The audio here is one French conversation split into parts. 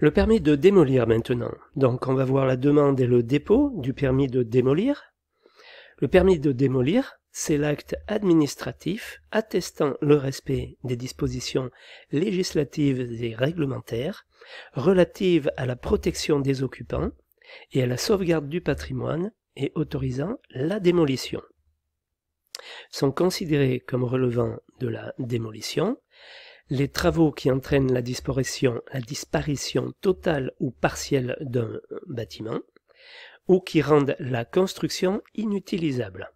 le permis de démolir maintenant. Donc on va voir la demande et le dépôt du permis de démolir. Le permis de démolir, c'est l'acte administratif attestant le respect des dispositions législatives et réglementaires relatives à la protection des occupants et à la sauvegarde du patrimoine et autorisant la démolition sont considérés comme relevant de la démolition les travaux qui entraînent la disparition, la disparition totale ou partielle d'un bâtiment, ou qui rendent la construction inutilisable.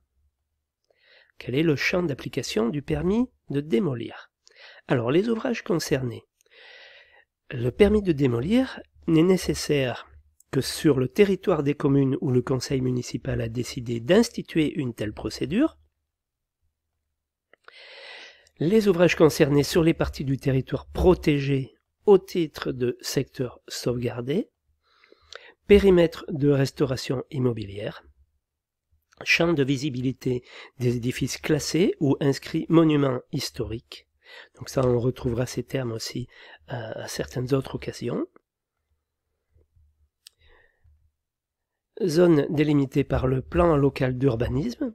Quel est le champ d'application du permis de démolir Alors, les ouvrages concernés. Le permis de démolir n'est nécessaire que sur le territoire des communes où le conseil municipal a décidé d'instituer une telle procédure, les ouvrages concernés sur les parties du territoire protégées au titre de secteur sauvegardé, périmètre de restauration immobilière, champ de visibilité des édifices classés ou inscrits monuments historiques. Donc ça, on retrouvera ces termes aussi à certaines autres occasions. Zone délimitée par le plan local d'urbanisme,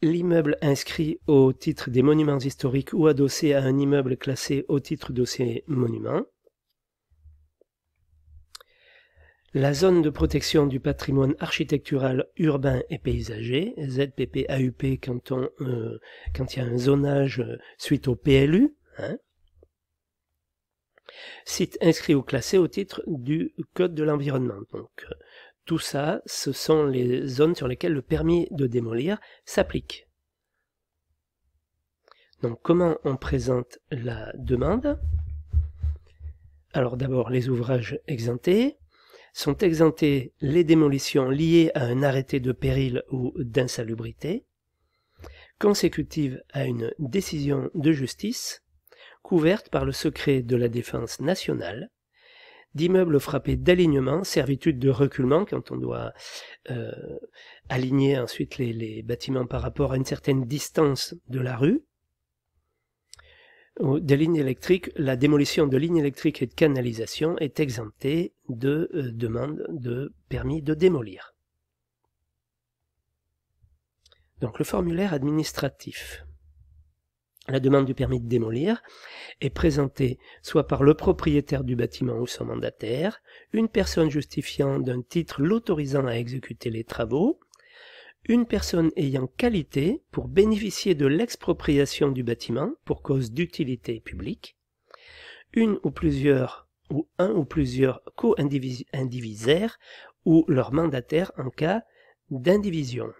L'immeuble inscrit au titre des monuments historiques ou adossé à un immeuble classé au titre de ces monuments. La zone de protection du patrimoine architectural urbain et paysager, ZPP, quand, euh, quand il y a un zonage euh, suite au PLU, hein, site inscrit ou classé au titre du Code de l'environnement. Donc, tout ça, ce sont les zones sur lesquelles le permis de démolir s'applique. Donc comment on présente la demande Alors d'abord les ouvrages exemptés. Sont exemptés les démolitions liées à un arrêté de péril ou d'insalubrité, consécutives à une décision de justice, couverte par le secret de la défense nationale, d'immeubles frappés d'alignement, servitude de reculement quand on doit euh, aligner ensuite les, bâtiments par rapport à une certaine distance de la rue, des lignes électriques, la démolition de lignes électriques et de canalisation est exemptée de euh, demande de permis de démolir. Donc le formulaire administratif la demande du permis de démolir est présentée soit par le propriétaire du bâtiment ou son mandataire, une personne justifiant d'un titre l'autorisant à exécuter les travaux, une personne ayant qualité pour bénéficier de l'expropriation du bâtiment pour cause d'utilité publique, une ou plusieurs ou un ou plusieurs co-indivisaires ou leur mandataire en cas d'indivision.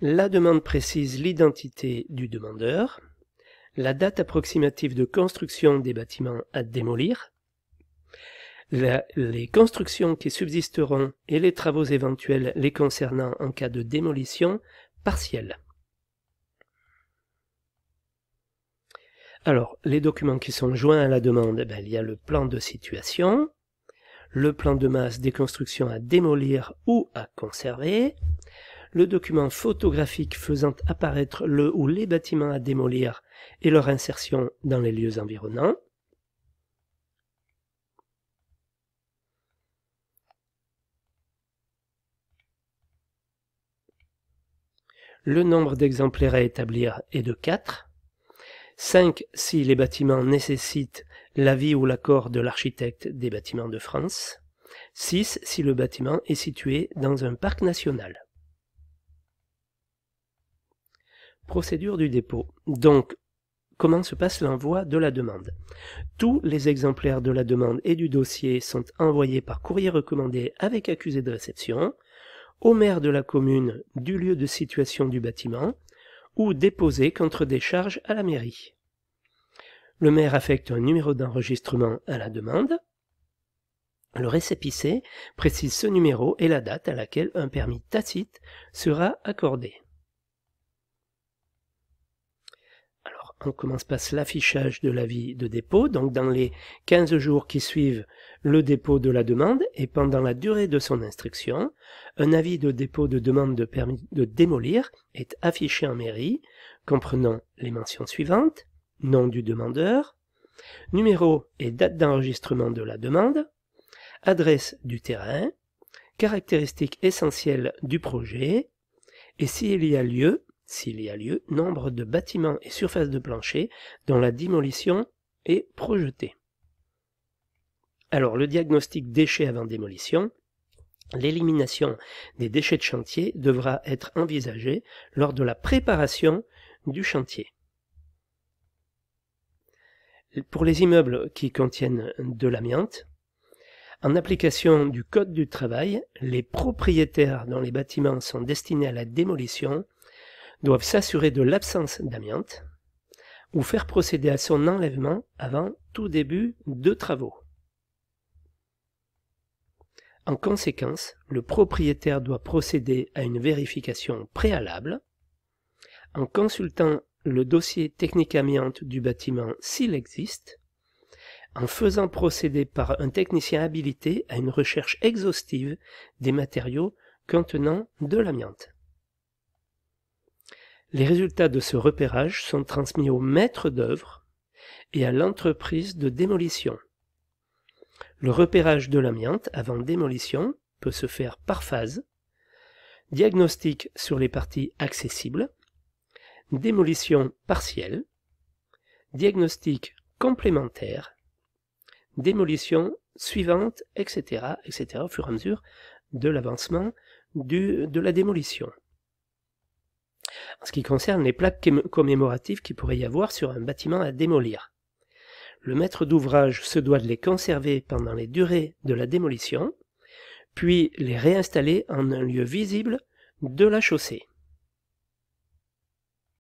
La demande précise l'identité du demandeur, la date approximative de construction des bâtiments à démolir, les constructions qui subsisteront et les travaux éventuels les concernant en cas de démolition partielle. Alors, les documents qui sont joints à la demande, ben, il y a le plan de situation, le plan de masse des constructions à démolir ou à conserver, le document photographique faisant apparaître le ou les bâtiments à démolir et leur insertion dans les lieux environnants. Le nombre d'exemplaires à établir est de 4. 5 si les bâtiments nécessitent l'avis ou l'accord de l'architecte des bâtiments de France. 6 si le bâtiment est situé dans un parc national. Procédure du dépôt. Donc, comment se passe l'envoi de la demande. Tous les exemplaires de la demande et du dossier sont envoyés par courrier recommandé avec accusé de réception au maire de la commune du lieu de situation du bâtiment ou déposés contre des charges à la mairie. Le maire affecte un numéro d'enregistrement à la demande. Le récépissé précise ce numéro et la date à laquelle un permis tacite sera accordé. On commence par l'affichage de l'avis de dépôt, donc dans les 15 jours qui suivent le dépôt de la demande et pendant la durée de son instruction, un avis de dépôt de demande de permis de démolir est affiché en mairie, comprenant les mentions suivantes, nom du demandeur, numéro et date d'enregistrement de la demande, adresse du terrain, caractéristiques essentielles du projet, et s'il y a lieu, s'il y a lieu, nombre de bâtiments et surfaces de plancher dont la démolition est projetée. Alors, le diagnostic déchets avant démolition, l'élimination des déchets de chantier devra être envisagée lors de la préparation du chantier. Pour les immeubles qui contiennent de l'amiante, en application du Code du travail, les propriétaires dont les bâtiments sont destinés à la démolition doivent s'assurer de l'absence d'amiante ou faire procéder à son enlèvement avant tout début de travaux. En conséquence, le propriétaire doit procéder à une vérification préalable en consultant le dossier technique amiante du bâtiment s'il existe, en faisant procéder par un technicien habilité à une recherche exhaustive des matériaux contenant de l'amiante. Les résultats de ce repérage sont transmis au maître d'œuvre et à l'entreprise de démolition. Le repérage de l'amiante avant démolition peut se faire par phase, diagnostic sur les parties accessibles, démolition partielle, diagnostic complémentaire, démolition suivante, etc., etc., au fur et à mesure de l'avancement de la démolition en ce qui concerne les plaques commémoratives qu'il pourrait y avoir sur un bâtiment à démolir. Le maître d'ouvrage se doit de les conserver pendant les durées de la démolition, puis les réinstaller en un lieu visible de la chaussée.